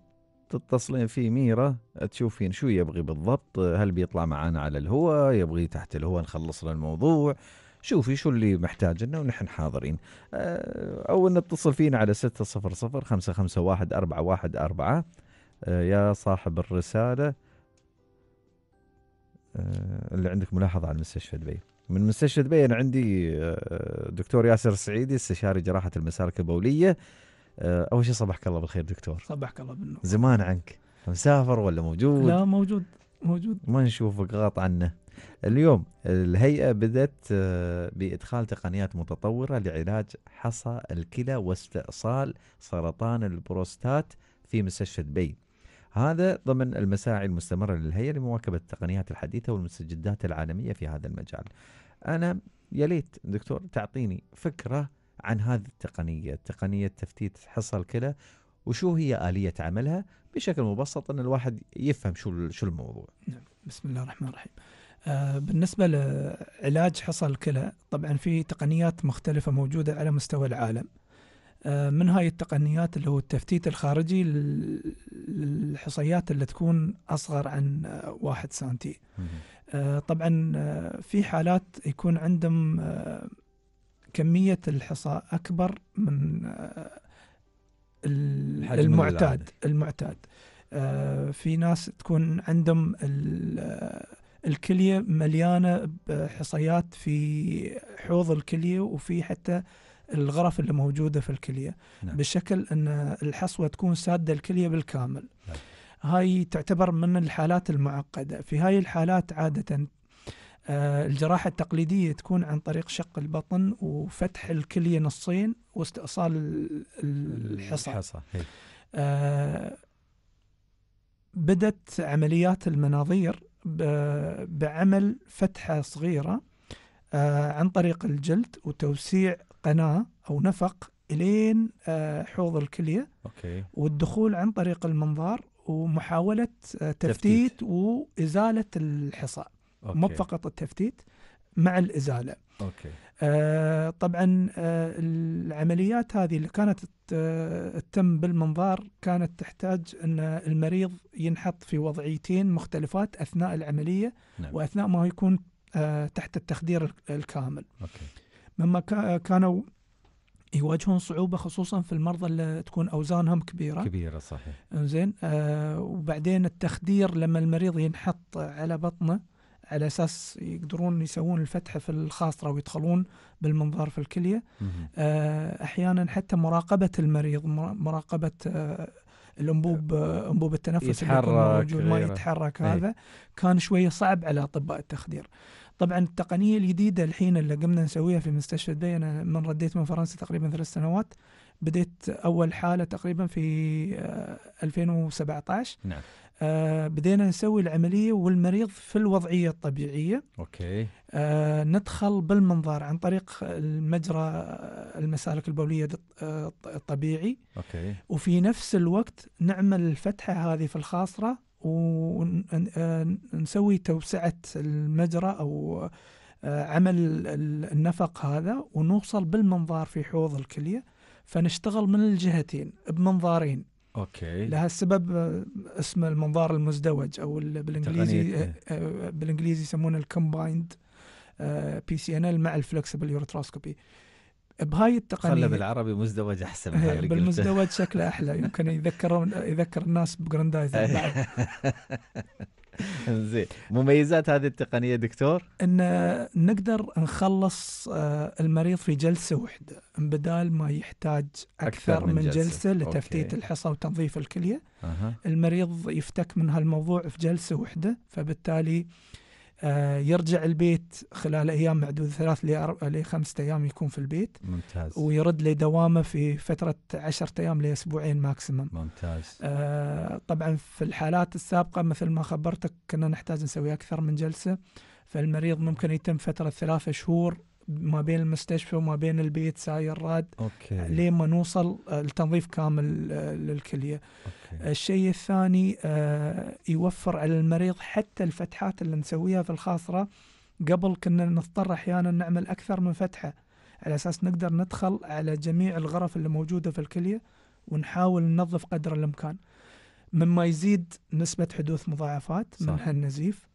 تتصلين في ميرة تشوفين شو يبغي بالضبط هل بيطلع معانا على الهواء يبغي تحت الهواء نخلص له الموضوع شوفي شو اللي محتاج لنا ونحن حاضرين آه، أو نتصل فينا على 600 551 414 يا صاحب الرسالة آه، اللي عندك ملاحظة على مستشفى دبي من مستشفى دبي انا عندي آه، دكتور ياسر السعيدي استشاري جراحه المسالك البوليه آه، اول شيء صباحك الله بالخير دكتور صباحك الله بالنور زمان عنك مسافر ولا موجود؟ لا موجود موجود ما نشوفك غاط عنه اليوم الهيئة بدأت آه، بإدخال تقنيات متطورة لعلاج حصى الكلى واستئصال سرطان البروستات في مستشفى دبي هذا ضمن المساعي المستمرة للهيئة لمواكبة التقنيات الحديثة والمستجدات العالمية في هذا المجال أنا يا ليت دكتور تعطيني فكرة عن هذه التقنية تقنية تفتيت حصى الكلى وشو هي آلية عملها بشكل مبسط أن الواحد يفهم شو شو الموضوع نعم، بسم الله الرحمن الرحيم آه بالنسبة لعلاج حصى الكلى طبعا في تقنيات مختلفة موجودة على مستوى العالم آه، من هاي التقنيات اللي هو التفتيت الخارجي للحصيات اللي تكون أصغر عن آه، واحد سنتي آه، طبعا في حالات يكون عندهم كمية الحصى أكبر من المعتاد المعتاد في ناس تكون عندهم الكلية مليانة بحصيات في حوض الكلية وفي حتى الغرف اللي موجوده في الكليه نعم. بشكل ان الحصوه تكون ساده الكليه بالكامل نعم. هاي تعتبر من الحالات المعقده في هاي الحالات عاده آه، الجراحة التقليدية تكون عن طريق شق البطن وفتح الكلية نصين واستئصال الحصى الحصى إيه. آه، بدت عمليات المناظير بعمل فتحة صغيرة آه، عن طريق الجلد وتوسيع قناه او نفق الين آه، حوض الكليه اوكي والدخول عن طريق المنظار ومحاوله آه، تفتيت, تفتيت. وازاله الحصى مو فقط التفتيت مع الازاله اوكي آه طبعا آه العمليات هذه اللي كانت آه، تتم بالمنظار كانت تحتاج ان المريض ينحط في وضعيتين مختلفات اثناء العمليه نعم. واثناء ما يكون آه تحت التخدير الكامل اوكي مما كانوا يواجهون صعوبه خصوصا في المرضى اللي تكون اوزانهم كبيره كبيره صحيح زين آه وبعدين التخدير لما المريض ينحط على بطنه على اساس يقدرون يسوون الفتحه في الخاصره ويدخلون بالمنظار في الكليه آه احيانا حتى مراقبه المريض مراقبه آه الانبوب آه، انبوب التنفس يتحرك اللي موجود ما يتحرك إيه. هذا كان شويه صعب على اطباء التخدير طبعا التقنيه الجديده الحين اللي قمنا نسويها في مستشفى دبي انا من رديت من فرنسا تقريبا ثلاث سنوات بديت اول حاله تقريبا في 2017 آه، نعم آه بدينا نسوي العمليه والمريض في الوضعيه الطبيعيه اوكي آه ندخل بالمنظار عن طريق المجرى آه، المسالك البوليه آه، الطبيعي اوكي وفي نفس الوقت نعمل الفتحه هذه في الخاصره ونسوي آه، توسعة المجرى أو آه، عمل النفق هذا ونوصل بالمنظار في حوض الكلية فنشتغل من الجهتين بمنظارين اوكي لها السبب آه، اسمه المنظار المزدوج او بالانجليزي بالانجليزي يسمونه الكومبايند بي سي ان ال مع الفلكسبل يورتراسكوبي بهاي التقنيه خلى بالعربي مزدوج احسن إيه، بالمزدوج شكله احلى يمكن يذكرون يذكر الناس بجراندايزر بعد زين مميزات هذه التقنيه دكتور ان نقدر نخلص آه، المريض في جلسه واحده بدال ما يحتاج اكثر, أكثر من, من جلسه, جلسة لتفتيت الحصى وتنظيف الكليه أه. المريض يفتك من هالموضوع في جلسه واحده فبالتالي آه، يرجع البيت خلال ايام معدوده ثلاث لخمسة ايام يكون في البيت ممتاز ويرد لدوامه في فتره 10 ايام لاسبوعين ماكسيمم ممتاز آه طبعا في الحالات السابقه مثل ما خبرتك كنا نحتاج نسوي اكثر من جلسه فالمريض ممكن يتم فتره ثلاثة شهور ما بين المستشفى وما بين البيت ساير راد أوكي. لين ما نوصل آه، التنظيف كامل آه، للكليه أوكي. آه، الشيء الثاني يوفر على المريض حتى الفتحات اللي نسويها في الخاصره قبل كنا نضطر احيانا نعمل اكثر من فتحه على اساس نقدر ندخل على جميع الغرف اللي موجوده في الكليه ونحاول ننظف قدر الامكان مما يزيد نسبه حدوث مضاعفات صح. من هالنزيف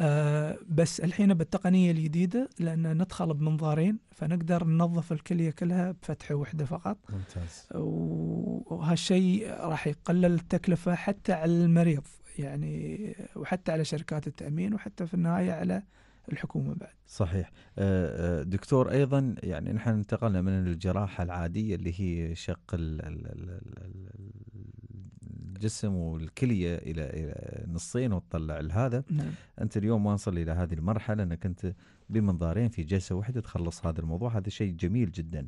آه بس الحين بالتقنيه الجديده لان ندخل بمنظارين فنقدر ننظف الكليه كلها بفتحه واحده فقط ممتاز وهالشيء راح يقلل التكلفه حتى على المريض يعني وحتى على شركات التامين وحتى في النهايه على الحكومه بعد. صحيح. آه، آه، دكتور ايضا يعني نحن انتقلنا من الجراحه العاديه اللي هي شق ال ال ال ال الجسم والكليه الى نصين وتطلع لهذا نعم. انت اليوم واصل الى هذه المرحله انك انت بمنظارين في جلسه واحده تخلص هذا الموضوع هذا شيء جميل جدا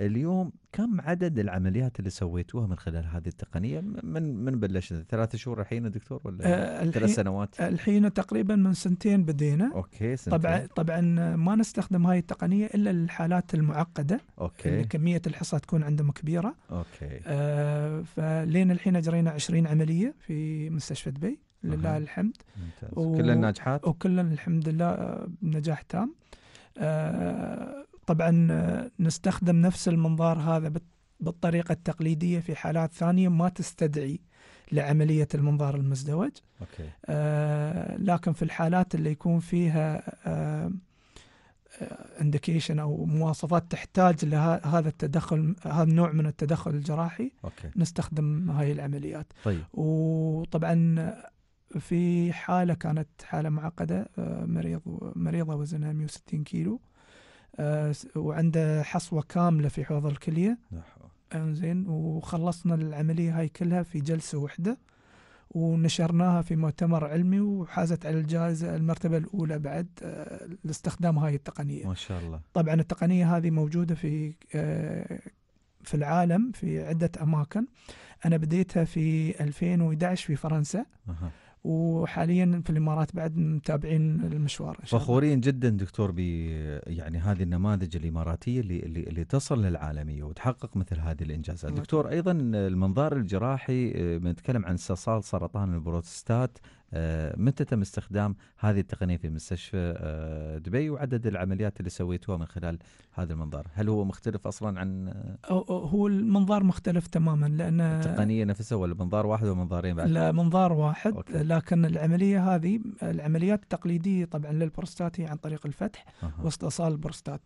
اليوم كم عدد العمليات اللي سويتوها من خلال هذه التقنيه من من بلشنا ثلاث شهور الحين دكتور ولا آه ثلاث سنوات الحين تقريبا من سنتين بدينا اوكي سنتين. طبعا طبعا ما نستخدم هاي التقنيه الا للحالات المعقده اوكي اللي كميه الحصى تكون عندهم كبيره اوكي آه فلين الحين اجرينا 20 عمليه في مستشفى دبي لله أه. الحمد ممتاز. و... كلها ناجحات وكلها الحمد لله آه، نجاح تام آه طبعا نستخدم نفس المنظار هذا بالطريقة التقليدية في حالات ثانية ما تستدعي لعملية المنظار المزدوج أوكي. آه لكن في الحالات اللي يكون فيها آه انديكيشن آه، او مواصفات تحتاج لهذا التدخل هذا النوع من التدخل الجراحي أوكي. نستخدم هاي العمليات طيب. وطبعا في حاله كانت حاله معقده آه، مريض مريضه وزنها 160 كيلو آه، وعنده حصوه كامله في حوض الكليه انزين وخلصنا العمليه هاي كلها في جلسه واحده ونشرناها في مؤتمر علمي وحازت على الجائزة المرتبة الأولى بعد آه، لاستخدام هاي التقنية ما شاء الله طبعا التقنية هذه موجودة في آه، في العالم في عدة أماكن أنا بديتها في 2011 في فرنسا أه. وحاليا في الامارات بعد متابعين المشوار إن شاء فخورين جدا دكتور ب يعني هذه النماذج الاماراتيه اللي اللي, اللي تصل للعالميه وتحقق مثل هذه الانجازات نعم. دكتور ايضا المنظار الجراحي بنتكلم آه، عن استئصال سرطان البروستات آه، متى تم استخدام هذه التقنيه في مستشفى آه، دبي وعدد العمليات اللي سويتوها من خلال هذا المنظار هل هو مختلف اصلا عن آه، هو المنظار مختلف تماما لان التقنيه نفسها ولا منظار واحد ومنظارين بعد لا منظار واحد أوكي. لكن العمليه هذه العمليات التقليديه طبعا للبروستات هي عن طريق الفتح أه. واستئصال البروستات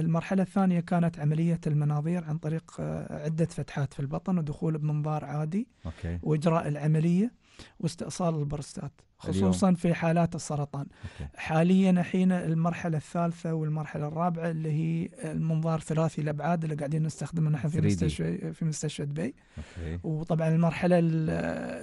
المرحلة الثانية كانت عملية المناظير عن طريق عدة فتحات في البطن ودخول بمنظار عادي أوكي. وإجراء العملية واستئصال البروستات خصوصا اليوم. في حالات السرطان أوكي. حاليا الحين المرحله الثالثه والمرحله الرابعه اللي هي المنظار ثلاثي الابعاد اللي قاعدين نستخدمه نحن في مستشفى في مستشفى دبي أوكي. وطبعا المرحله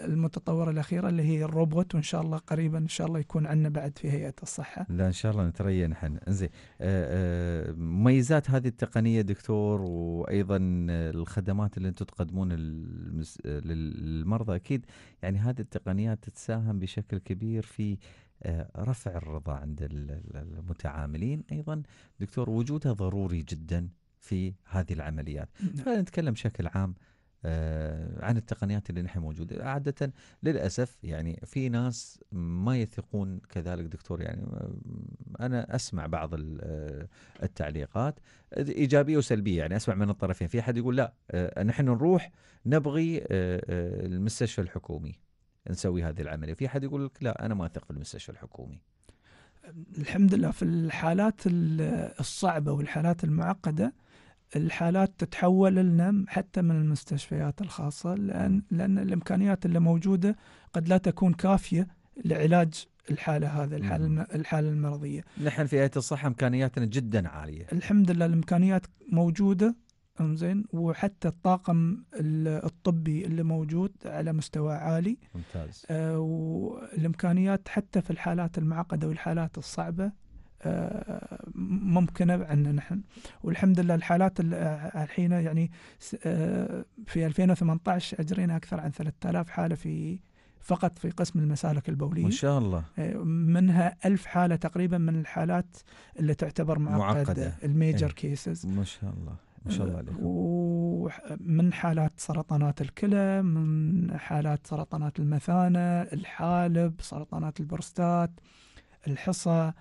المتطوره الاخيره اللي هي الروبوت وان شاء الله قريبا ان شاء الله يكون عندنا بعد في هيئه الصحه لا ان شاء الله نتريى نحن زين آه، آه، مميزات هذه التقنيه دكتور وايضا الخدمات اللي انتم تقدمون للمرضى اكيد يعني هذه التقنيات تساهم بشكل كبير في آه، رفع الرضا عند المتعاملين ايضا دكتور وجودها ضروري جدا في هذه العمليات نعم. نتكلم بشكل عام آه، عن التقنيات اللي نحن موجودة عادة للأسف يعني في ناس ما يثقون كذلك دكتور يعني آه، أنا أسمع بعض التعليقات إيجابية وسلبية يعني أسمع من الطرفين في أحد يقول لا نحن نروح نبغي المستشفى الحكومي نسوي هذه العمليه في احد يقول لك لا انا ما اثق في المستشفى الحكومي الحمد لله في الحالات الصعبه والحالات المعقده الحالات تتحول لنا حتى من المستشفيات الخاصه لان لان الامكانيات اللي موجوده قد لا تكون كافيه لعلاج الحاله هذا الحاله الحاله المرضيه. نحن في هيئه الصحه امكانياتنا جدا عاليه. الحمد لله الامكانيات موجوده انزين وحتى الطاقم الطبي اللي موجود على مستوى عالي ممتاز آه والامكانيات حتى في الحالات المعقده والحالات الصعبه آه ممكنه عندنا نحن والحمد لله الحالات الحين يعني آه في 2018 اجرينا اكثر عن 3000 حاله في فقط في قسم المسالك البولية ما شاء الله آه، منها ألف حالة تقريبا من الحالات اللي تعتبر معقدة, معقدة. الميجر إيه. كيسز ما شاء الله ما شاء الله عليك ومن حالات سرطانات الكلى من حالات سرطانات المثانة الحالب سرطانات البروستات الحصى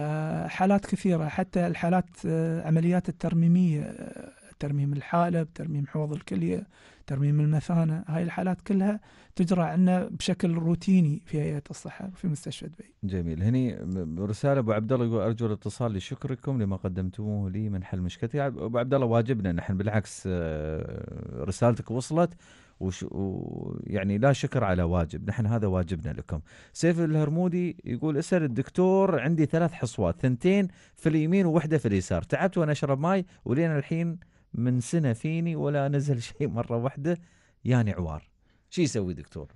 آه، حالات كثيرة حتى الحالات آه، عمليات الترميمية آه، ترميم الحالب ترميم حوض الكلية ترميم المثانة هاي الحالات كلها تجرى عندنا بشكل روتيني في هيئة الصحة في مستشفى دبي جميل هني رسالة أبو عبد الله يقول أرجو الاتصال لشكركم لما قدمتموه لي من حل مشكلتي أبو عبد الله واجبنا نحن بالعكس آه، رسالتك وصلت وش ويعني لا شكر على واجب نحن هذا واجبنا لكم سيف الهرمودي يقول اسأل الدكتور عندي ثلاث حصوات ثنتين في اليمين وواحدة في اليسار تعبت وأنا أشرب ماي ولين الحين من سنه فيني ولا نزل شيء مره واحده يعني عوار شو يسوي دكتور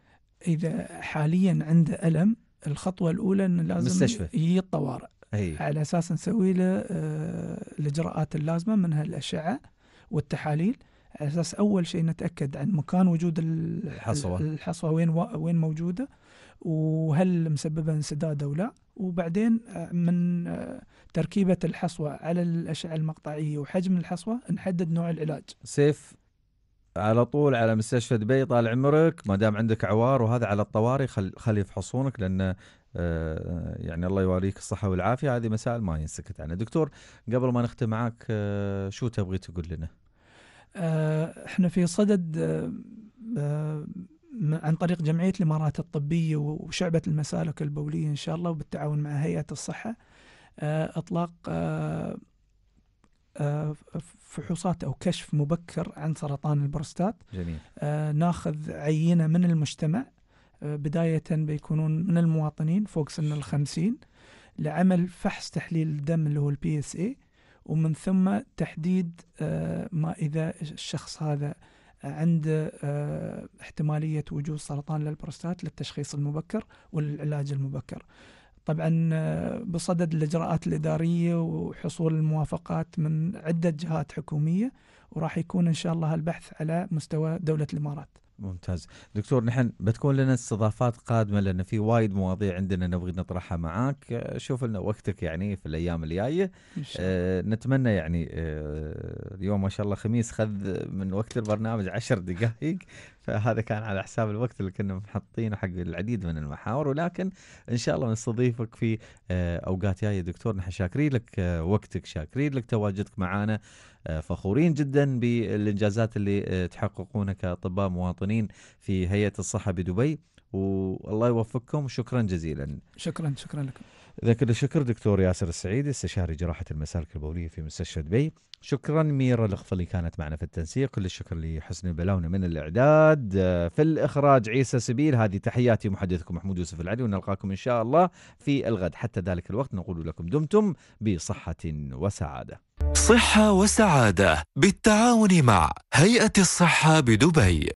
اذا حاليا عنده الم الخطوه الاولى انه لازم مستشفى يجي الطوارئ أي. على اساس نسوي له آه، الاجراءات اللازمه منها الاشعه والتحاليل على اساس اول شيء نتاكد عن مكان وجود الحصوه الحصوه وين وين موجوده وهل مسببة انسداد أو لا وبعدين آه، من آه، تركيبة الحصوة على الأشعة المقطعية وحجم الحصوة نحدد نوع العلاج سيف على طول على مستشفى دبي طال عمرك ما دام عندك عوار وهذا على الطوارئ خل خلي يفحصونك لان آه، يعني الله يواليك الصحه والعافيه هذه مسائل ما ينسكت عنها دكتور قبل ما نختم معك شو تبغي تقول لنا احنا في صدد عن طريق جمعية الإمارات الطبية وشعبة المسالك البولية إن شاء الله وبالتعاون مع هيئة الصحة آه، إطلاق آه، آه، فحوصات أو كشف مبكر عن سرطان البروستات جميل. ناخذ عينة من المجتمع بداية بيكونون من المواطنين فوق سن الخمسين لعمل فحص تحليل الدم اللي هو البي اس اي ومن ثم تحديد ما إذا الشخص هذا عند آه، احتمالية وجود سرطان للبروستات للتشخيص المبكر والعلاج المبكر طبعا آه، بصدد الإجراءات الإدارية وحصول الموافقات من عدة جهات حكومية وراح يكون إن شاء الله البحث على مستوى دولة الإمارات ممتاز دكتور نحن بتكون لنا استضافات قادمة لأن في وايد مواضيع عندنا نبغي نطرحها معاك شوف لنا وقتك يعني في الأيام الجاية آه نتمنى يعني آه اليوم ما شاء الله خميس خذ من وقت البرنامج عشر دقائق فهذا كان على حساب الوقت اللي كنا محطينه حق العديد من المحاور ولكن ان شاء الله نستضيفك في آه، اوقات جايه دكتور نحن شاكرين لك آه، وقتك شاكرين لك تواجدك معنا آه، فخورين جدا بالانجازات اللي تحققونها كاطباء مواطنين في هيئه الصحه بدبي والله يوفقكم شكرا جزيلا شكرا شكرا لكم كل الشكر دكتور ياسر السعيد استشاري جراحة المسالك البولية في مستشفى دبي شكرا ميرا الاخفلي اللي كانت معنا في التنسيق كل الشكر لحسن البلاونة من الإعداد في الإخراج عيسى سبيل هذه تحياتي محدثكم محمود يوسف العلي ونلقاكم إن شاء الله في الغد حتى ذلك الوقت نقول لكم دمتم بصحة وسعادة صحة وسعادة بالتعاون مع هيئة الصحة بدبي